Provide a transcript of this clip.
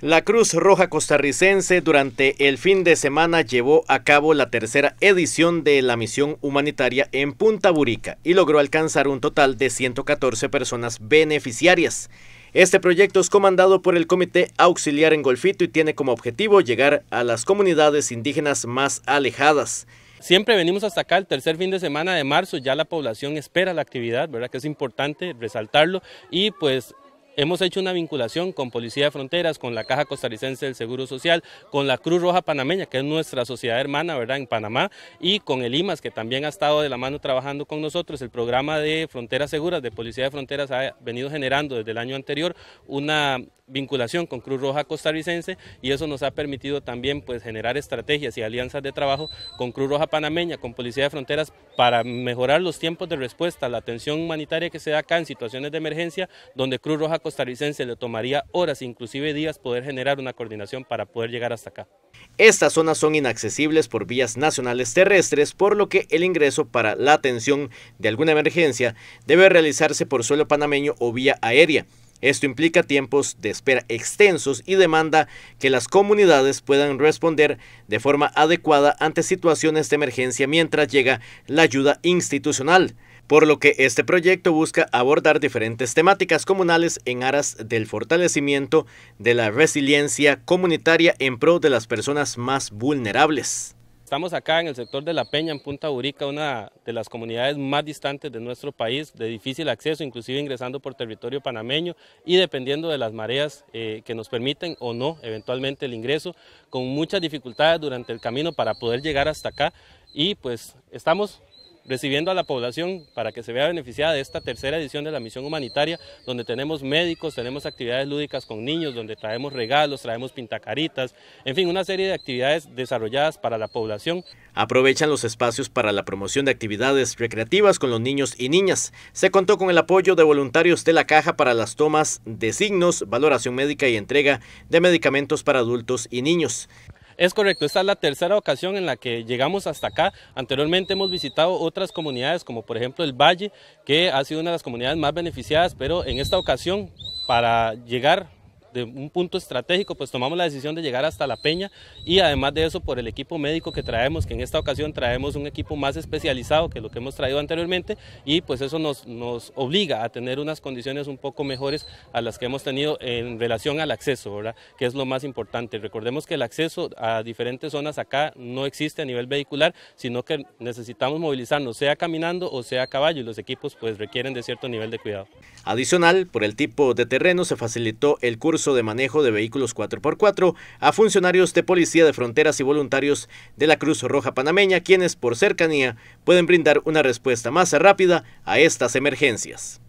La Cruz Roja Costarricense durante el fin de semana llevó a cabo la tercera edición de la misión humanitaria en Punta Burica y logró alcanzar un total de 114 personas beneficiarias. Este proyecto es comandado por el Comité Auxiliar en Golfito y tiene como objetivo llegar a las comunidades indígenas más alejadas. Siempre venimos hasta acá el tercer fin de semana de marzo, ya la población espera la actividad, ¿verdad? Que es importante resaltarlo y pues Hemos hecho una vinculación con Policía de Fronteras, con la Caja Costarricense del Seguro Social, con la Cruz Roja Panameña, que es nuestra sociedad hermana, ¿verdad?, en Panamá, y con el IMAS, que también ha estado de la mano trabajando con nosotros. El programa de Fronteras Seguras de Policía de Fronteras ha venido generando desde el año anterior una vinculación con Cruz Roja Costarricense y eso nos ha permitido también pues, generar estrategias y alianzas de trabajo con Cruz Roja Panameña, con Policía de Fronteras para mejorar los tiempos de respuesta, a la atención humanitaria que se da acá en situaciones de emergencia, donde Cruz Roja Costarricense le tomaría horas, inclusive días, poder generar una coordinación para poder llegar hasta acá. Estas zonas son inaccesibles por vías nacionales terrestres, por lo que el ingreso para la atención de alguna emergencia debe realizarse por suelo panameño o vía aérea. Esto implica tiempos de espera extensos y demanda que las comunidades puedan responder de forma adecuada ante situaciones de emergencia mientras llega la ayuda institucional, por lo que este proyecto busca abordar diferentes temáticas comunales en aras del fortalecimiento de la resiliencia comunitaria en pro de las personas más vulnerables. Estamos acá en el sector de La Peña, en Punta Burica, una de las comunidades más distantes de nuestro país, de difícil acceso, inclusive ingresando por territorio panameño y dependiendo de las mareas eh, que nos permiten o no eventualmente el ingreso, con muchas dificultades durante el camino para poder llegar hasta acá. Y pues estamos recibiendo a la población para que se vea beneficiada de esta tercera edición de la misión humanitaria, donde tenemos médicos, tenemos actividades lúdicas con niños, donde traemos regalos, traemos pintacaritas, en fin, una serie de actividades desarrolladas para la población. Aprovechan los espacios para la promoción de actividades recreativas con los niños y niñas. Se contó con el apoyo de voluntarios de la caja para las tomas de signos, valoración médica y entrega de medicamentos para adultos y niños. Es correcto, esta es la tercera ocasión en la que llegamos hasta acá. Anteriormente hemos visitado otras comunidades, como por ejemplo el Valle, que ha sido una de las comunidades más beneficiadas, pero en esta ocasión, para llegar de un punto estratégico, pues tomamos la decisión de llegar hasta La Peña y además de eso por el equipo médico que traemos, que en esta ocasión traemos un equipo más especializado que lo que hemos traído anteriormente y pues eso nos, nos obliga a tener unas condiciones un poco mejores a las que hemos tenido en relación al acceso, ¿verdad? que es lo más importante. Recordemos que el acceso a diferentes zonas acá no existe a nivel vehicular, sino que necesitamos movilizarnos, sea caminando o sea a caballo y los equipos pues requieren de cierto nivel de cuidado. Adicional, por el tipo de terreno se facilitó el curso de manejo de vehículos 4x4 a funcionarios de Policía de Fronteras y voluntarios de la Cruz Roja Panameña, quienes por cercanía pueden brindar una respuesta más rápida a estas emergencias.